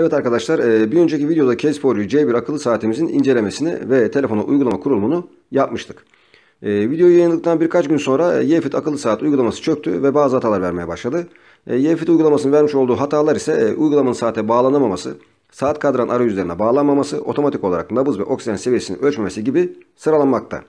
Evet arkadaşlar e, bir önceki videoda Casperio C1 akıllı saatimizin incelemesini ve telefona uygulama kurulumunu yapmıştık. E, videoyu yayınladıktan birkaç gün sonra e, YFIT akıllı saat uygulaması çöktü ve bazı hatalar vermeye başladı. YFIT uygulamasının vermiş olduğu hatalar ise uygulamanın saate bağlanamaması, saat kadran arayüzlerine bağlanmaması, otomatik olarak nabız ve oksijen seviyesini ölçmemesi gibi sıralanmakta.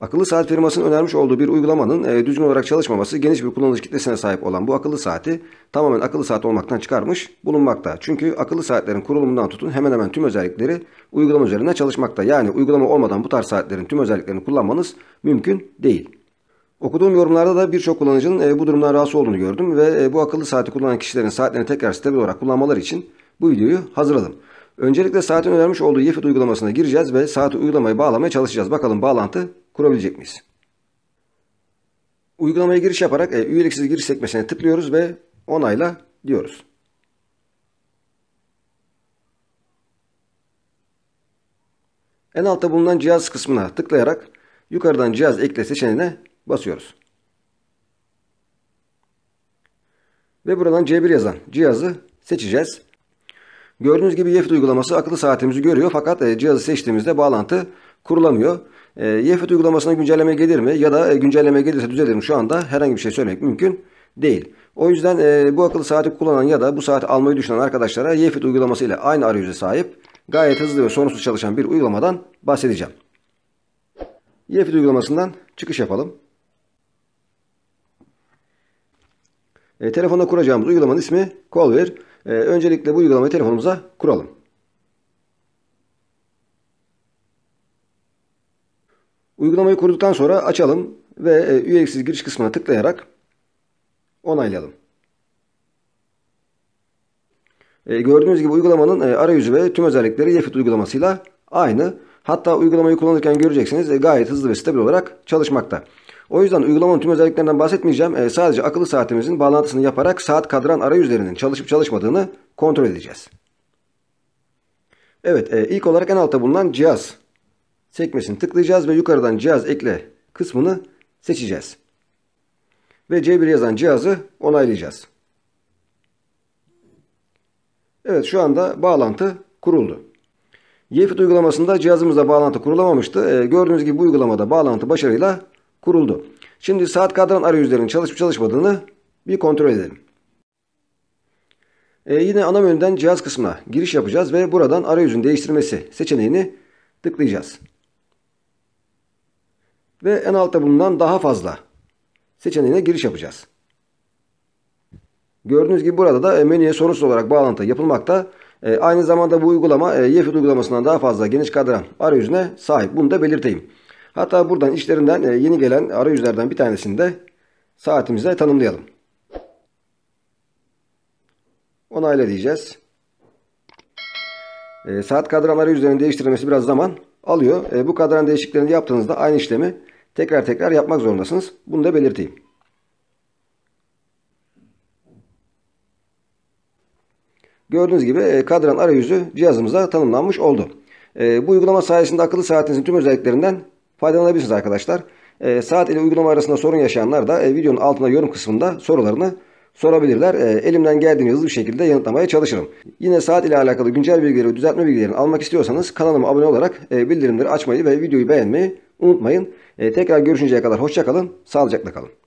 Akıllı saat firmasının önermiş olduğu bir uygulamanın e, düzgün olarak çalışmaması geniş bir kullanıcı kitlesine sahip olan bu akıllı saati tamamen akıllı saat olmaktan çıkarmış bulunmakta. Çünkü akıllı saatlerin kurulumundan tutun hemen hemen tüm özellikleri uygulama üzerinde çalışmakta. Yani uygulama olmadan bu tarz saatlerin tüm özelliklerini kullanmanız mümkün değil. Okuduğum yorumlarda da birçok kullanıcının e, bu durumdan rahatsız olduğunu gördüm ve e, bu akıllı saati kullanan kişilerin saatlerini tekrar stabil olarak kullanmaları için bu videoyu hazırladım. Öncelikle saatin önermiş olduğu Yefit uygulamasına gireceğiz ve saati uygulamayı bağlamaya çalışacağız. Bakalım bağlantı kurabilecek miyiz? Uygulamaya giriş yaparak e, üyeliksiz giriş sekmesine tıklıyoruz ve onayla diyoruz. En altta bulunan cihaz kısmına tıklayarak yukarıdan cihaz ekle seçeneğine basıyoruz. Ve buradan C1 yazan cihazı seçeceğiz. Gördüğünüz gibi Yefit uygulaması akıllı saatimizi görüyor fakat e, cihazı seçtiğimizde bağlantı kurulamıyor. E, YFET uygulamasına güncelleme gelir mi? Ya da e, güncelleme gelirse düzelir mi? Şu anda herhangi bir şey söylemek mümkün değil. O yüzden e, bu akıllı saati kullanan ya da bu saati almayı düşünen arkadaşlara YFET uygulaması ile aynı arayüze sahip gayet hızlı ve sorunsuz çalışan bir uygulamadan bahsedeceğim. YFET uygulamasından çıkış yapalım. E, telefonda kuracağımız uygulamanın ismi Callware. E, öncelikle bu uygulamayı telefonumuza kuralım. Uygulamayı kurduktan sonra açalım ve e, üyeliksiz giriş kısmına tıklayarak onaylayalım. E, gördüğünüz gibi uygulamanın e, arayüzü ve tüm özellikleri Yefit uygulamasıyla aynı. Hatta uygulamayı kullanırken göreceksiniz gayet hızlı ve stabil olarak çalışmakta. O yüzden uygulamanın tüm özelliklerinden bahsetmeyeceğim. Sadece akıllı saatimizin bağlantısını yaparak saat kadran arayüzlerinin çalışıp çalışmadığını kontrol edeceğiz. Evet ilk olarak en altta bulunan cihaz sekmesini tıklayacağız ve yukarıdan cihaz ekle kısmını seçeceğiz. Ve C1 yazan cihazı onaylayacağız. Evet şu anda bağlantı kuruldu. YFIT uygulamasında cihazımızda bağlantı kurulamamıştı. Ee, gördüğünüz gibi bu uygulamada bağlantı başarıyla kuruldu. Şimdi saat kadran arayüzlerinin çalışıp çalışmadığını bir kontrol edelim. Ee, yine ana menüden cihaz kısmına giriş yapacağız ve buradan arayüzün değiştirmesi seçeneğini tıklayacağız ve en altta bulunan daha fazla seçeneğine giriş yapacağız. Gördüğünüz gibi burada da e, menüye sorunsuz olarak bağlantı yapılmakta. E, aynı zamanda bu uygulama e, uygulamasından daha fazla geniş kadran arayüzüne sahip. Bunu da belirteyim. Hatta buradan işlerinden e, yeni gelen arayüzlerden bir tanesini de saatimize tanımlayalım. Onayla diyeceğiz. saat kadranları üzerinde değiştirilmesi biraz zaman alıyor. E, bu kadran değişikliklerini yaptığınızda aynı işlemi tekrar tekrar yapmak zorundasınız. Bunu da belirteyim. Gördüğünüz gibi e, kadran arayüzü cihazımıza tanımlanmış oldu. E, bu uygulama sayesinde akıllı saatinizin tüm özelliklerinden faydalanabilirsiniz arkadaşlar. E, saat ile uygulama arasında sorun yaşayanlar da e, videonun altına yorum kısmında sorularını sorabilirler. E, elimden geldiğince hızlı bir şekilde yanıtlamaya çalışırım. Yine saat ile alakalı güncel bilgileri ve düzeltme bilgilerini almak istiyorsanız kanalıma abone olarak e, bildirimleri açmayı ve videoyu beğenmeyi unutmayın. E, tekrar görüşünceye kadar hoşçakalın, sağlıcakla kalın.